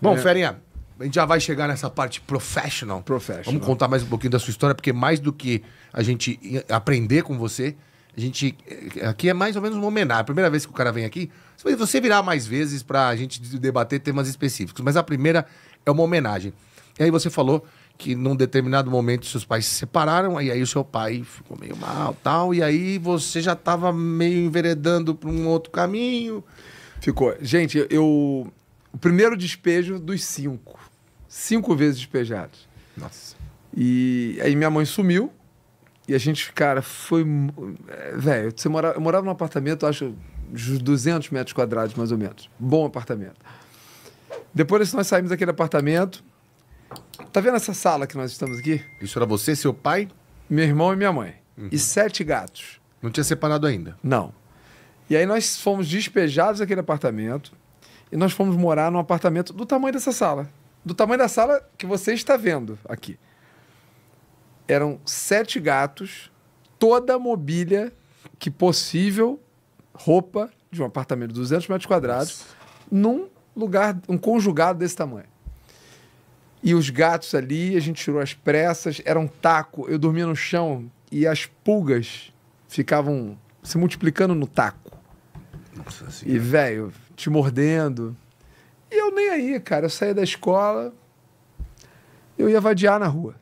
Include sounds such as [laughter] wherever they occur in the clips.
Bom, é. Ferinha, a gente já vai chegar nessa parte professional. Professional. Vamos contar mais um pouquinho da sua história, porque mais do que a gente aprender com você, a gente. Eh, aqui é mais ou menos uma homenagem. A primeira vez que o cara vem aqui, você virá mais vezes para a gente debater temas específicos, mas a primeira é uma homenagem. E aí você falou que num determinado momento seus pais se separaram, e aí o seu pai ficou meio mal tal, e aí você já estava meio enveredando para um outro caminho. Ficou. Gente, eu o primeiro despejo dos cinco. Cinco vezes despejados. Nossa. E aí minha mãe sumiu. E a gente, cara, foi. Eh, velho, você mora... eu morava num apartamento, acho, uns 200 metros quadrados, mais ou menos. Bom apartamento. Depois nós saímos daquele apartamento. Tá vendo essa sala que nós estamos aqui? Isso era você, seu pai? Meu irmão e minha mãe. Uhum. E sete gatos. Não tinha separado ainda? Não. E aí nós fomos despejados daquele apartamento. E nós fomos morar num apartamento do tamanho dessa sala. Do tamanho da sala que você está vendo aqui. Eram sete gatos, toda a mobília que possível, roupa de um apartamento de 200 metros quadrados, num lugar, um conjugado desse tamanho. E os gatos ali, a gente tirou as pressas, era um taco, eu dormia no chão e as pulgas ficavam se multiplicando no taco. Nossa e, velho, te mordendo. E eu nem aí, cara. Eu saía da escola, eu ia vadiar na rua.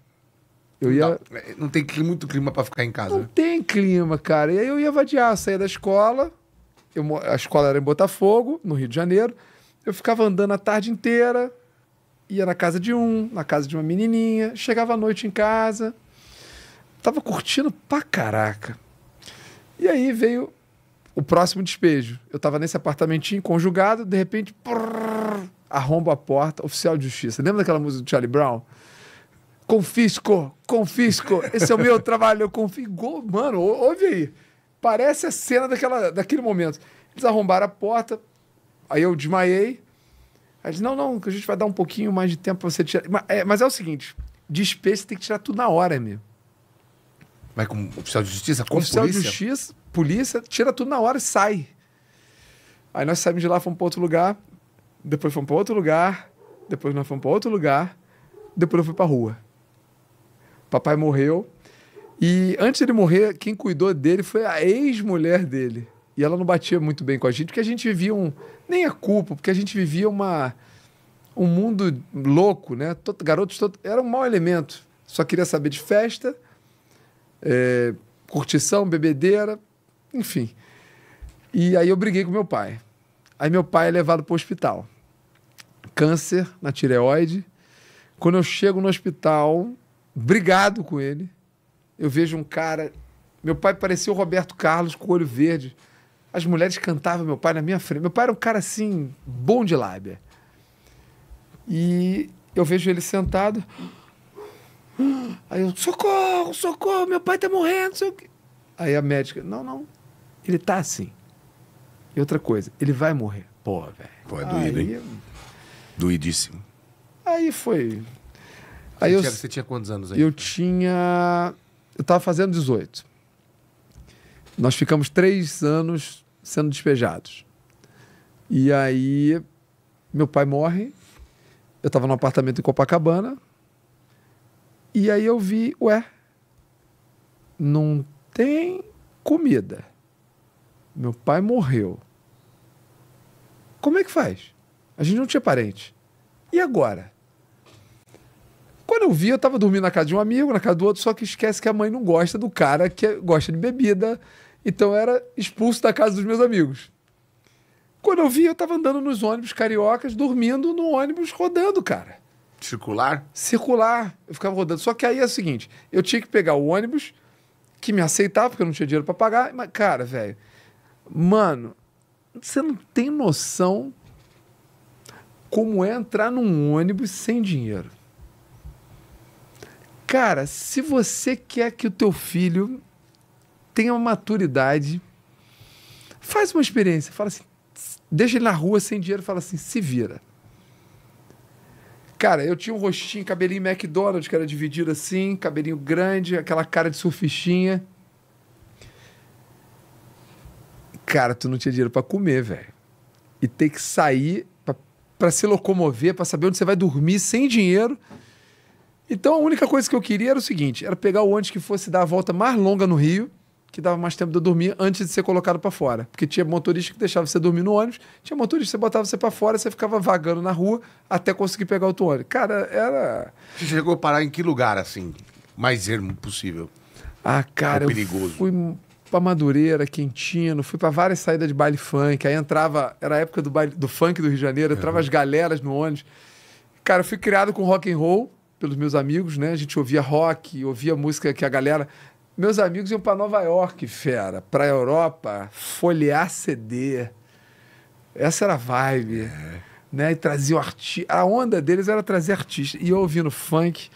Eu ia... Não, é, não tem clima, muito clima para ficar em casa. Não né? tem clima, cara. E aí eu ia vadiar, eu saía da escola. Eu, a escola era em Botafogo, no Rio de Janeiro. Eu ficava andando a tarde inteira, ia na casa de um, na casa de uma menininha, chegava à noite em casa, tava curtindo pra caraca. E aí veio o próximo despejo. Eu estava nesse apartamentinho conjugado, de repente, prrr, arrombo a porta, oficial de justiça. Lembra daquela música do Charlie Brown? Confisco, confisco, esse é o meu trabalho, eu confisco. Mano, ouve aí. Parece a cena daquela, daquele momento. Eles arrombaram a porta, aí eu desmaiei. Aí eles, não, não, que a gente vai dar um pouquinho mais de tempo para você tirar. Mas é, mas é, o seguinte, despejo você tem que tirar tudo na hora, amigo. Vai com oficial de justiça? Com oficial polícia? de justiça, polícia, tira tudo na hora e sai. Aí nós saímos de lá, fomos para outro lugar, depois fomos para outro lugar, depois nós fomos para outro lugar, depois eu fui para rua. Papai morreu. E antes dele morrer, quem cuidou dele foi a ex-mulher dele. E ela não batia muito bem com a gente, porque a gente vivia um. Nem a é culpa, porque a gente vivia uma. Um mundo louco, né? Todo, garotos. Todo, era um mau elemento. Só queria saber de festa, é, curtição, bebedeira, enfim. E aí eu briguei com meu pai. Aí meu pai é levado para o hospital. Câncer na tireoide. Quando eu chego no hospital, brigado com ele, eu vejo um cara. Meu pai parecia o Roberto Carlos com o olho verde. As mulheres cantavam meu pai na minha frente. Meu pai era um cara assim, bom de lábia. E eu vejo ele sentado. Aí eu, socorro, socorro, meu pai tá morrendo. Aí a médica, não, não, ele tá assim. E outra coisa, ele vai morrer. Pô, velho. Pô, é doído, aí, hein? Doidíssimo. Aí foi. Aí eu, você tinha quantos anos aí? Eu tinha. Eu tava fazendo 18. Nós ficamos três anos sendo despejados. E aí, meu pai morre. Eu tava num apartamento em Copacabana. E aí eu vi, ué, não tem comida. Meu pai morreu. Como é que faz? A gente não tinha parente. E agora? Quando eu vi, eu estava dormindo na casa de um amigo, na casa do outro, só que esquece que a mãe não gosta do cara que é, gosta de bebida. Então eu era expulso da casa dos meus amigos. Quando eu vi, eu estava andando nos ônibus cariocas, dormindo no ônibus rodando, cara. Circular? Circular. Eu ficava rodando. Só que aí é o seguinte: eu tinha que pegar o ônibus que me aceitava, porque eu não tinha dinheiro para pagar. Mas, cara, velho, Mano, você não tem noção como é entrar num ônibus sem dinheiro. Cara, se você quer que o teu filho tenha uma maturidade, faz uma experiência, fala assim, deixa ele na rua sem dinheiro, fala assim, se vira. Cara, eu tinha um rostinho, cabelinho McDonald's, que era dividido assim, cabelinho grande, aquela cara de surfistinha. Cara, tu não tinha dinheiro para comer, velho. E ter que sair para se locomover, para saber onde você vai dormir sem dinheiro. Então a única coisa que eu queria era o seguinte: era pegar o ônibus que fosse dar a volta mais longa no Rio, que dava mais tempo de eu dormir antes de ser colocado para fora. Porque tinha motorista que deixava você dormir no ônibus, tinha motorista que você botava você para fora, você ficava vagando na rua até conseguir pegar outro ônibus. Cara, era. Você chegou a parar em que lugar assim? Mais ermo possível. Ah, cara, é perigoso. Eu fui pra Madureira, Quintino, fui para várias saídas de baile funk. Aí entrava, era a época do, baile, do funk do Rio de Janeiro, entrava as galeras no ônibus. Cara, eu fui criado com rock and roll pelos meus amigos, né? A gente ouvia rock, ouvia música que a galera. Meus amigos iam para Nova York, fera, pra Europa, folhear CD. Essa era a vibe. É. Né? E traziam artista. A onda deles era trazer artistas. E eu ouvindo funk,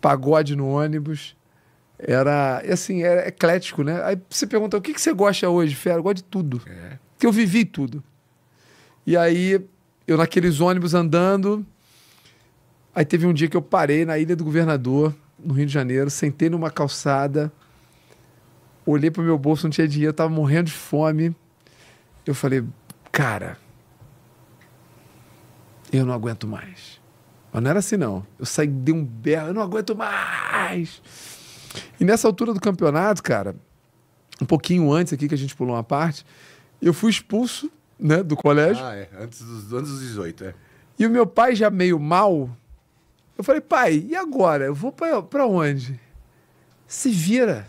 pagode no ônibus. Era, assim, era é eclético, né? Aí você pergunta, o que, que você gosta hoje, Fera? Eu gosto de tudo. É. Porque eu vivi tudo. E aí, eu naqueles ônibus andando... Aí teve um dia que eu parei na Ilha do Governador, no Rio de Janeiro, sentei numa calçada, olhei pro meu bolso, não tinha dinheiro, tava morrendo de fome. Eu falei, cara, eu não aguento mais. Mas não era assim, não. Eu saí, dei um berro, eu não aguento mais. E nessa altura do campeonato, cara, um pouquinho antes aqui que a gente pulou uma parte, eu fui expulso né, do colégio. Ah, é. Antes dos, antes dos 18, é. E o meu pai já meio mal. Eu falei, pai, e agora? Eu vou para onde? Se vira.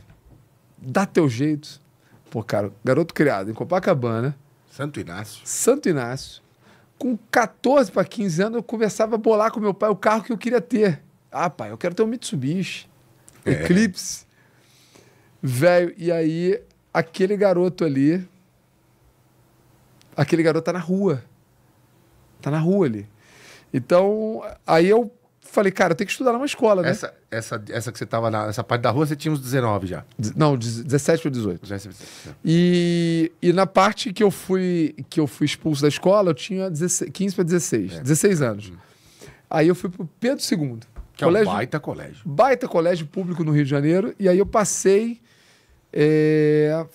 Dá teu jeito. Pô, cara, garoto criado em Copacabana. Santo Inácio. Santo Inácio. Com 14 para 15 anos, eu começava a bolar com meu pai o carro que eu queria ter. Ah, pai, eu quero ter um Mitsubishi. É. Eclipse. Velho, e aí aquele garoto ali. Aquele garoto tá na rua. Tá na rua ali. Então, aí eu falei, cara, eu tenho que estudar numa escola, né? Essa, essa, essa que você tava na. Essa parte da rua você tinha uns 19 já. Não, 17 ou 18. 17, E, e na parte que eu fui que eu fui expulso da escola, eu tinha 15 para 16. É. 16 anos. Hum. Aí eu fui pro Pedro II. Que colégio, é um baita colégio. Baita colégio público no Rio de Janeiro. E aí eu passei. É,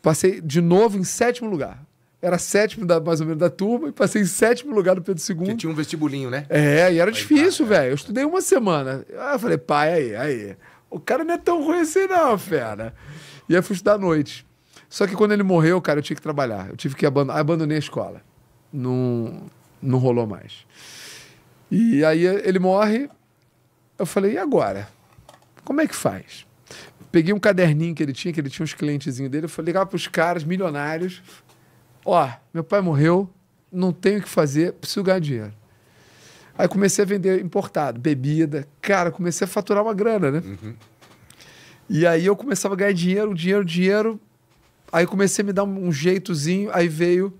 passei de novo em sétimo lugar. Era sétimo da, mais ou menos da turma e passei em sétimo lugar do Pedro II. Que tinha um vestibulinho, né? É, e era aí, difícil, é. velho. Eu estudei uma semana. Ah, eu falei, pai, aí, aí. O cara não é tão ruim assim, não, fera. E aí fui estudar à noite. Só que quando ele morreu, cara, eu tinha que trabalhar. Eu tive que abandonar. Abandonei a escola. Não, não rolou mais. E aí ele morre, eu falei, e agora? Como é que faz? Peguei um caderninho que ele tinha, que ele tinha uns clientezinhos dele. Eu falei, ligava para os caras milionários. Ó, meu pai morreu, não tenho o que fazer, preciso ganhar dinheiro. Aí comecei a vender importado, bebida. Cara, comecei a faturar uma grana, né? Uhum. E aí eu começava a ganhar dinheiro, dinheiro, dinheiro. Aí comecei a me dar um, um jeitozinho. Aí veio.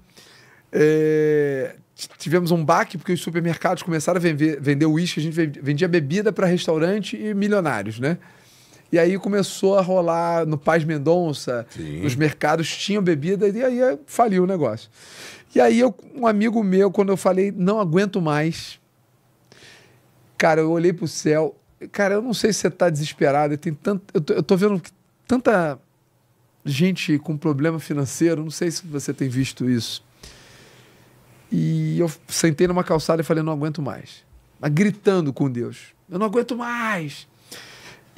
É tivemos um baque porque os supermercados começaram a vender, vender uísque, a gente vendia bebida para restaurante e milionários, né? E aí começou a rolar no Paz Mendonça, Sim. os mercados tinham bebida e aí faliu o negócio. E aí eu, um amigo meu, quando eu falei, não aguento mais, cara, eu olhei pro céu, cara, eu não sei se você está desesperado, tem tanto, eu, tô, eu tô vendo tanta gente com problema financeiro, não sei se você tem visto isso. E eu sentei numa calçada e falei, não aguento mais. Mas gritando com Deus, eu não aguento mais.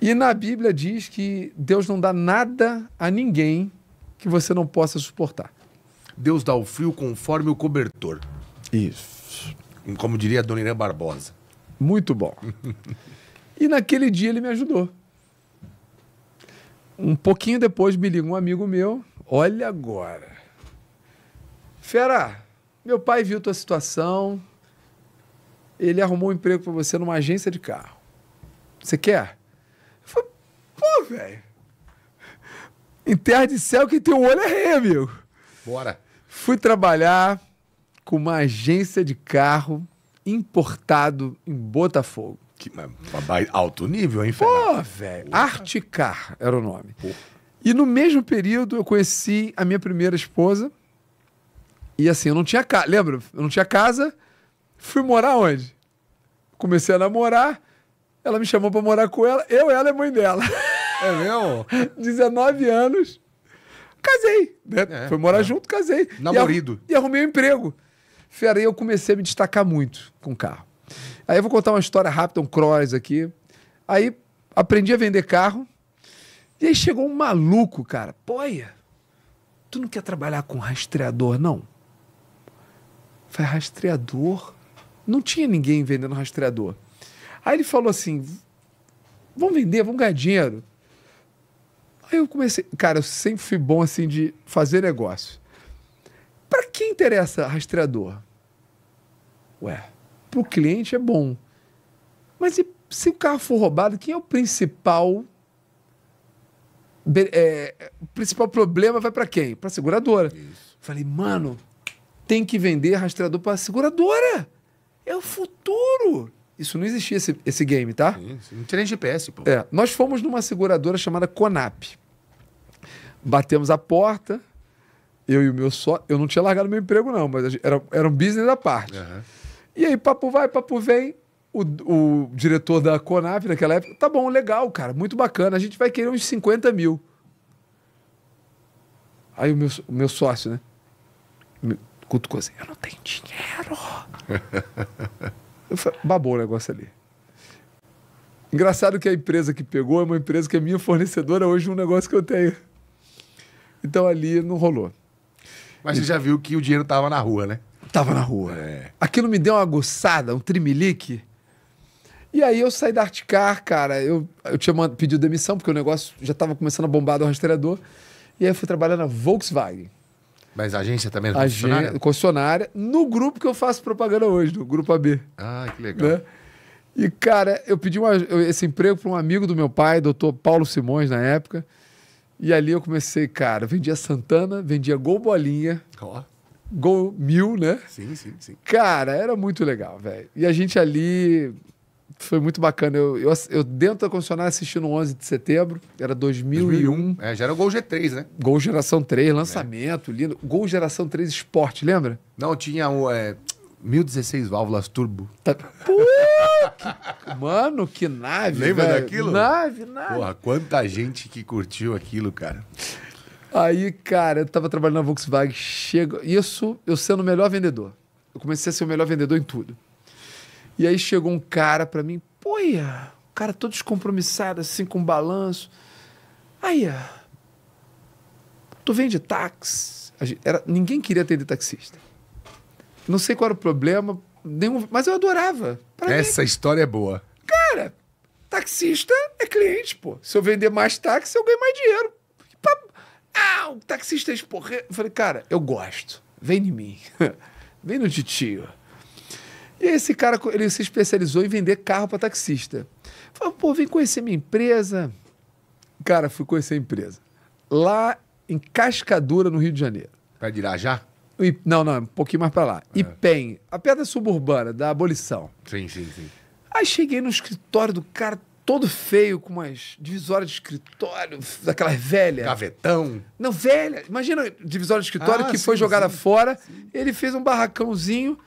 E na Bíblia diz que Deus não dá nada a ninguém que você não possa suportar. Deus dá o frio conforme o cobertor. Isso. Como diria a Dona Irã Barbosa. Muito bom. [laughs] e naquele dia ele me ajudou. Um pouquinho depois me liga um amigo meu, olha agora. Fera, meu pai viu tua situação, ele arrumou um emprego para você numa agência de carro. Você quer? Eu falei, pô, velho. Em terra de céu, quem tem um olho é rei, amigo. Bora. Fui trabalhar com uma agência de carro importado em Botafogo. Que, alto nível, hein, Pô, velho. Articar era o nome. E no mesmo período eu conheci a minha primeira esposa, e assim, eu não tinha casa. Lembra? Eu não tinha casa. Fui morar onde? Comecei a namorar. Ela me chamou pra morar com ela. Eu, ela é mãe dela. É mesmo? 19 [laughs] anos. Casei. Né? É, Foi morar é. junto, casei. Namorido. E, arrumei um emprego. Fera, aí eu comecei a me destacar muito com carro. Aí eu vou contar uma história rápida, um cross aqui. Aí aprendi a vender carro. E aí chegou um maluco, cara. Poia, tu não quer trabalhar com rastreador, não? Falei, rastreador? Não tinha ninguém vendendo rastreador. Aí ele falou assim: vamos vender, vamos ganhar dinheiro. Aí eu comecei. Cara, eu sempre fui bom assim de fazer negócio. Para quem interessa rastreador? Ué, para o cliente é bom. Mas e se o carro for roubado, quem é o principal é, o principal problema vai para quem? Para a seguradora. Isso. Falei, mano, tem que vender rastreador para seguradora. É o futuro. Isso não existia esse, esse game, tá? Sim, sim. Não tinha nem GPS, pô. É, nós fomos numa seguradora chamada Conap. Batemos a porta, eu e o meu só. Eu não tinha largado meu emprego, não, mas era, era um business à parte. Uhum. E aí, papo vai, papo vem. O, o diretor da Conap naquela época, tá bom, legal, cara, muito bacana. A gente vai querer uns 50 mil. Aí o meu, o meu sócio, né? cutucou assim: Eu não tenho dinheiro. eu falei, Babou o negócio ali. Engraçado que a empresa que pegou é uma empresa que é minha fornecedora hoje um negócio que eu tenho. Então ali não rolou. Mas e... você já viu que o dinheiro tava na rua, né? Tava na rua. É. Aquilo me deu uma aguçada, um trimelique. E aí eu saí da Artcar, cara. Eu, eu tinha pedido demissão, porque o negócio já estava começando a bombar do rastreador. E aí eu fui trabalhar na Volkswagen. Mas a agência também é concessionária? Agência, concessionária, no grupo que eu faço propaganda hoje, no Grupo AB. Ah, que legal. Né? E, cara, eu pedi uma, esse emprego para um amigo do meu pai, doutor Paulo Simões, na época. E ali eu comecei, cara, vendia Santana, vendia Gol Bolinha. Ó. Oh. Gol Mil, né? Sim, sim, sim. Cara, era muito legal, velho. E a gente ali foi muito bacana. Eu, eu, eu dentro da concessionária assisti no 11 de setembro, era 2001. 2001. É, já era o Gol G3, né? Gol Geração 3, é. lançamento, é. lindo. Gol Geração 3 Esporte, lembra? Não, tinha o. É... 1016 válvulas turbo. Tá... Pô, que... Mano, que nave, Lembra velho. daquilo? Nave, nave. Porra, quanta gente que curtiu aquilo, cara. Aí, cara, eu tava trabalhando na Volkswagen, chega... Isso, eu sendo o melhor vendedor. Eu comecei a ser o melhor vendedor em tudo. E aí chegou um cara para mim, pô, o cara todo descompromissado, assim, com balanço. Aí, tu vende táxi? Era, ninguém queria atender taxista. Não sei qual era o problema, nenhum, mas eu adorava. Pra Essa mim, história é boa. Cara, taxista é cliente, pô. Se eu vender mais táxi, eu ganho mais dinheiro. Ah, o taxista é esporre... Eu falei, cara, eu gosto. Vem em mim. [laughs] Vem no titio. E esse cara, ele se especializou em vender carro para taxista. Falei, pô, vem conhecer minha empresa. Cara, fui conhecer a empresa. Lá em Cascadura, no Rio de Janeiro. Para de Irajá? Não, não, um pouquinho mais para lá. É. IPEM, a pedra suburbana da abolição. Sim, sim, sim. Aí cheguei no escritório do cara todo feio, com umas divisórias de escritório, daquelas velhas. Gavetão? Não, velha. Imagina divisória de escritório ah, que sim, foi jogada sim. fora. Sim. Ele fez um barracãozinho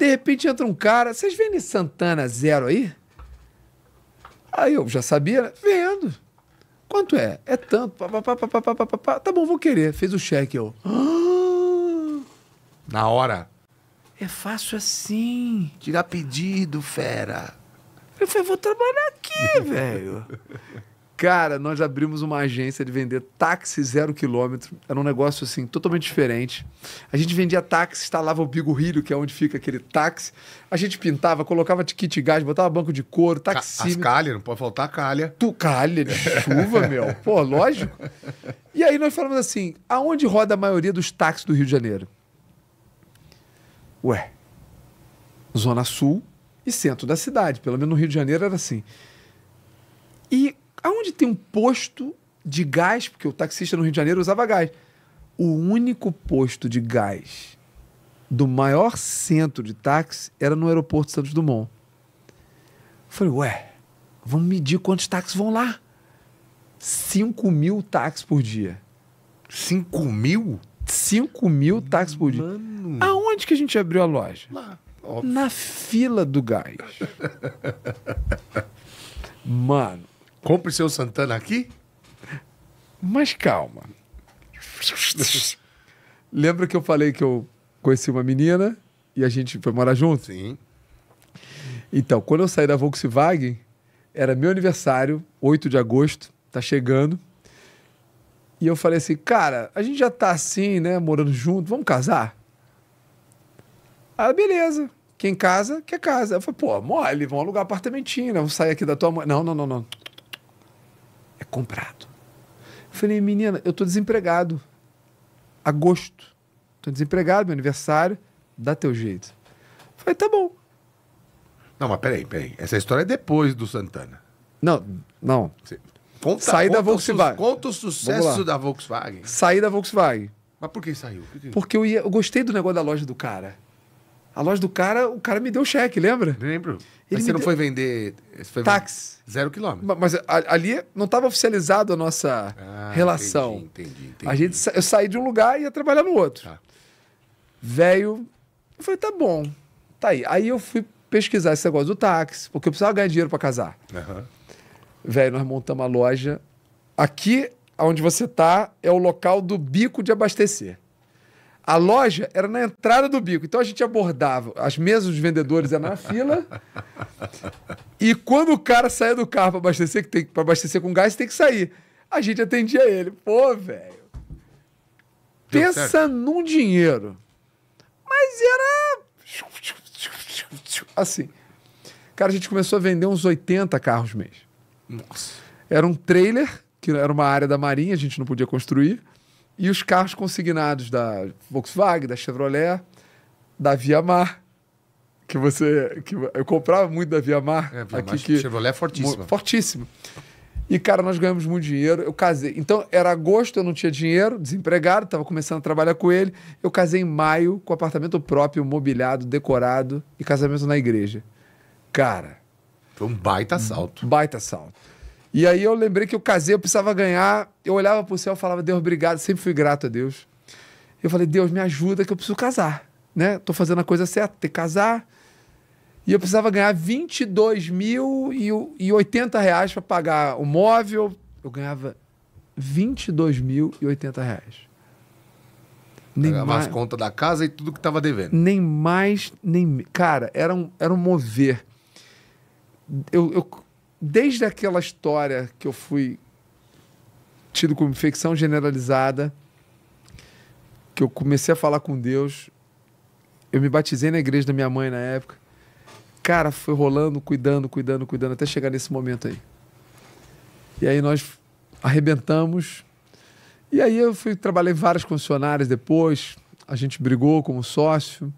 de repente entra um cara, vocês vendem Santana Zero aí? Aí eu já sabia, né? vendo. Quanto é? É tanto. Pá, pá, pá, pá, pá, pá, pá. Tá bom, vou querer. Fez o cheque, eu. Ah! Na hora. É fácil assim. Tirar pedido, fera. Eu falei, vou trabalhar aqui, [laughs] velho. Cara, nós abrimos uma agência de vender táxi zero quilômetro. Era um negócio assim totalmente diferente. A gente vendia táxi, instalava o bigurrilho, que é onde fica aquele táxi. A gente pintava, colocava de gás, botava banco de couro, táxi. As calhas, não pode faltar calha. Tu calha de chuva, [laughs] meu. Pô, lógico. E aí nós falamos assim: aonde roda a maioria dos táxis do Rio de Janeiro? Ué, Zona Sul e centro da cidade. Pelo menos no Rio de Janeiro era assim. E aonde tem um posto de gás, porque o taxista no Rio de Janeiro usava gás. O único posto de gás do maior centro de táxi era no aeroporto Santos Dumont. falei, ué, vamos medir quantos táxis vão lá. 5 mil táxis por dia. 5 mil? 5 mil táxis por dia. Mano. Aonde que a gente abriu a loja? Lá, Na fila do gás. [laughs] Mano, Compre seu Santana aqui? Mas calma. [laughs] Lembra que eu falei que eu conheci uma menina e a gente foi morar junto? Sim. Então, quando eu saí da Volkswagen, era meu aniversário, 8 de agosto, tá chegando. E eu falei assim, cara, a gente já tá assim, né, morando junto, vamos casar? Ah, beleza. Quem casa, quer casa. Eu falei, pô, mole, vão alugar apartamentinho, né? Vamos sair aqui da tua mãe. Não, não, não, não comprado. Eu falei, menina, eu tô desempregado. Agosto. Tô desempregado, meu aniversário. Dá teu jeito. Eu falei, tá bom. Não, mas peraí, peraí. Essa história é depois do Santana. Não, não. Conta, Saí conta da Volkswagen. conta o sucesso da Volkswagen. Saí da Volkswagen. Mas por que saiu? Porque eu, ia, eu gostei do negócio da loja do cara. A loja do cara, o cara me deu cheque, lembra? Lembro. Ele mas você não deu... foi vender. Foi Táxi. Vender zero quilômetro. Mas, mas ali não estava oficializado a nossa ah, relação. Entendi, entendi, entendi, A gente, eu saí de um lugar e ia trabalhar no outro. Tá. Velho. Eu falei, tá bom. Tá aí. Aí eu fui pesquisar esse negócio do táxi, porque eu precisava ganhar dinheiro para casar. Uhum. Velho, nós montamos a loja. Aqui, onde você tá, é o local do bico de abastecer. A loja era na entrada do bico. Então a gente abordava. As mesas dos vendedores eram na fila. e quando o cara saía do carro para abastecer, que tem para abastecer com gás, tem que sair. A gente atendia ele. Pô, velho. Pensa certo. num dinheiro. Mas era assim. Cara, a gente começou a vender uns 80 carros mês. Nossa. Era um trailer, que era uma área da Marinha, a gente não podia construir. E os carros consignados da Volkswagen, da Chevrolet, da Via Mar, que você. Que eu comprava muito da Via Mar. É, Via aqui, Mar que, Chevrolet é fortíssimo. Fortíssimo. E, cara, nós ganhamos muito dinheiro. Eu casei. Então, era agosto, eu não tinha dinheiro, desempregado, estava começando a trabalhar com ele. Eu casei em maio, com apartamento próprio, mobiliado, decorado e casamento na igreja. Cara. Foi um baita salto. Baita salto. E aí eu lembrei que eu casei, eu precisava ganhar. Eu olhava pro céu e falava, Deus, obrigado, sempre fui grato a Deus. Eu falei, Deus, me ajuda que eu preciso casar, né? estou fazendo a coisa certa, ter que casar. E eu precisava ganhar 22 mil e 80 reais para pagar o móvel. Eu ganhava 22 mil e 80 reais. Nem mais... as contas da casa e tudo que tava devendo. Nem mais, nem... Cara, era um, era um mover. eu, eu desde aquela história que eu fui tido com infecção generalizada, que eu comecei a falar com Deus, eu me batizei na igreja da minha mãe na época. Cara, foi rolando, cuidando, cuidando, cuidando, até chegar nesse momento aí. E aí nós arrebentamos. E aí eu fui trabalhei em várias concessionárias depois. A gente brigou como sócio.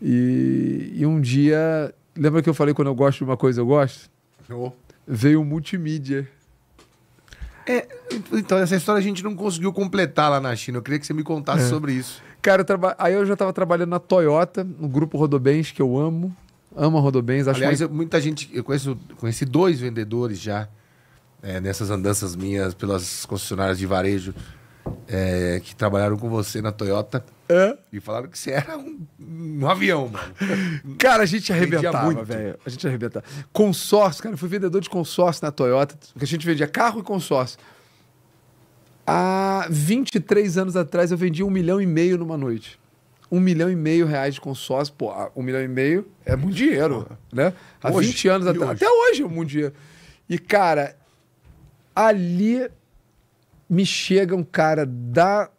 E, e um dia, lembra que eu falei quando eu gosto de uma coisa eu gosto? Oh. Veio multimídia. É, então, essa história a gente não conseguiu completar lá na China. Eu queria que você me contasse é. sobre isso. Cara, eu traba... aí eu já estava trabalhando na Toyota, no grupo Rodobens, que eu amo. Amo a Rodobens. Acho Aliás, eu, muita gente... Eu conheço, conheci dois vendedores já, é, nessas andanças minhas pelas concessionárias de varejo é, que trabalharam com você na Toyota. É. E falaram que você era um, um avião, mano. Cara, a gente arrebentava, velho. A gente arrebentava. Consórcio, cara. Eu fui vendedor de consórcio na Toyota, porque a gente vendia carro e consórcio. Há 23 anos atrás, eu vendi um milhão e meio numa noite. Um milhão e meio reais de consórcio. Pô, ah, um milhão e meio é muito dinheiro, ah. né? Há hoje, 20 anos atrás. Hoje? Até hoje é muito dinheiro. E, cara, ali me chega um cara da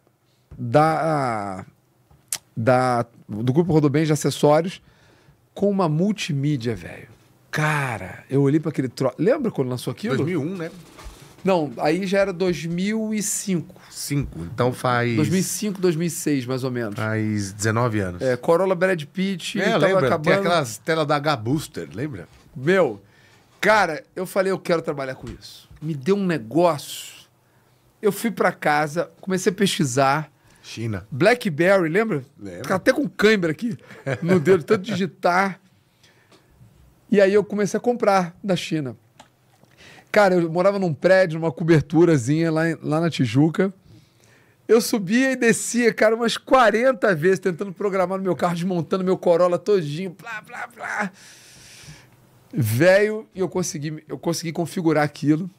da da do grupo Rodobens de acessórios com uma multimídia, velho. Cara, eu olhei para aquele troço. Lembra quando lançou aquilo? 2001, né? Não, aí já era 2005. 5, então faz. 2005, 2006, mais ou menos. Faz 19 anos. É, Corolla Brad Pitt. É, lembra? Acabando... Tem aquelas telas da H-Booster, lembra? Meu, cara, eu falei, eu quero trabalhar com isso. Me deu um negócio eu fui para casa, comecei a pesquisar. China. Blackberry, lembra? Lembra. Até com câimbra aqui no dedo, tanto digitar. E aí eu comecei a comprar da China. Cara, eu morava num prédio, numa coberturazinha lá, lá na Tijuca. Eu subia e descia, cara, umas 40 vezes tentando programar no meu carro, desmontando meu Corolla todinho, blá, blá, blá. Velho, e eu consegui, eu consegui configurar aquilo.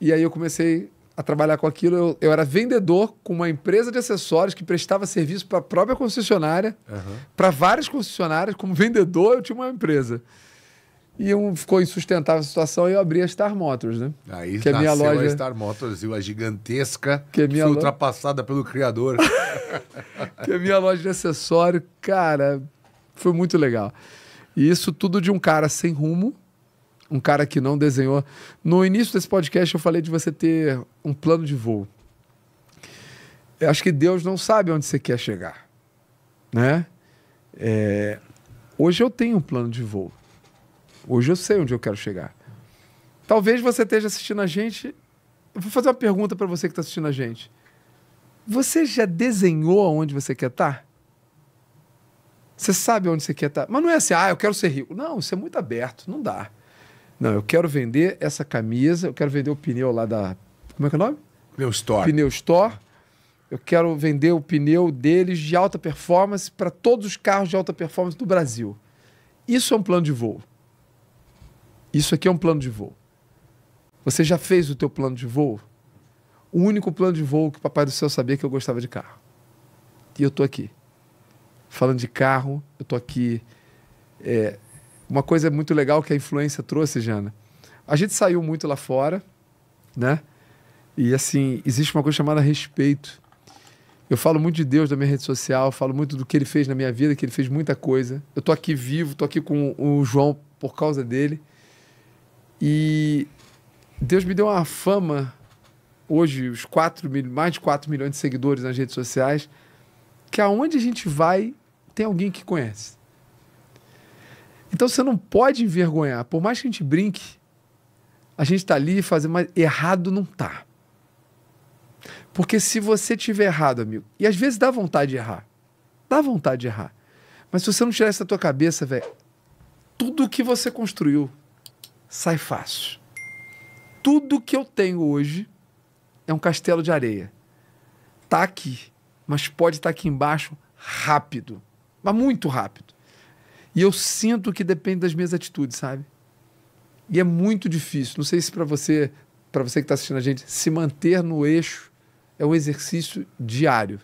E aí eu comecei a trabalhar com aquilo, eu, eu era vendedor com uma empresa de acessórios que prestava serviço para a própria concessionária, uhum. para várias concessionárias. Como vendedor, eu tinha uma empresa. E um, ficou insustentável a situação e eu abri a Star Motors, né? Aí que é minha loja... a Star Motors, viu? A gigantesca, que, é minha que foi ultrapassada pelo criador. [laughs] que é minha loja de acessório, cara, foi muito legal. E isso tudo de um cara sem rumo, um cara que não desenhou. No início desse podcast eu falei de você ter um plano de voo. Eu acho que Deus não sabe onde você quer chegar, né? É... Hoje eu tenho um plano de voo. Hoje eu sei onde eu quero chegar. Talvez você esteja assistindo a gente. Eu vou fazer uma pergunta para você que está assistindo a gente. Você já desenhou aonde você quer estar? Tá? Você sabe onde você quer estar? Tá? Mas não é assim, ah, eu quero ser rico. Não, isso é muito aberto, não dá. Não, eu quero vender essa camisa, eu quero vender o pneu lá da. Como é que é o nome? Pneu Store. Pneu Store. Eu quero vender o pneu deles de alta performance para todos os carros de alta performance do Brasil. Isso é um plano de voo. Isso aqui é um plano de voo. Você já fez o teu plano de voo? O único plano de voo que o papai do céu sabia que eu gostava de carro. E eu tô aqui. Falando de carro, eu tô aqui é, uma coisa muito legal que a influência trouxe, Jana. A gente saiu muito lá fora, né? E assim, existe uma coisa chamada respeito. Eu falo muito de Deus na minha rede social, falo muito do que ele fez na minha vida, que ele fez muita coisa. Eu tô aqui vivo, tô aqui com o João por causa dele. E Deus me deu uma fama hoje, os 4 mil, mais de 4 milhões de seguidores nas redes sociais, que aonde a gente vai, tem alguém que conhece. Então você não pode envergonhar. Por mais que a gente brinque, a gente está ali fazendo, mas errado não tá. Porque se você tiver errado, amigo, e às vezes dá vontade de errar. Dá vontade de errar. Mas se você não tirar isso da tua cabeça, velho, tudo que você construiu sai fácil. Tudo que eu tenho hoje é um castelo de areia. Tá aqui, mas pode estar tá aqui embaixo rápido. Mas muito rápido. E eu sinto que depende das minhas atitudes, sabe? E é muito difícil. Não sei se para você, para você que está assistindo a gente, se manter no eixo é um exercício diário.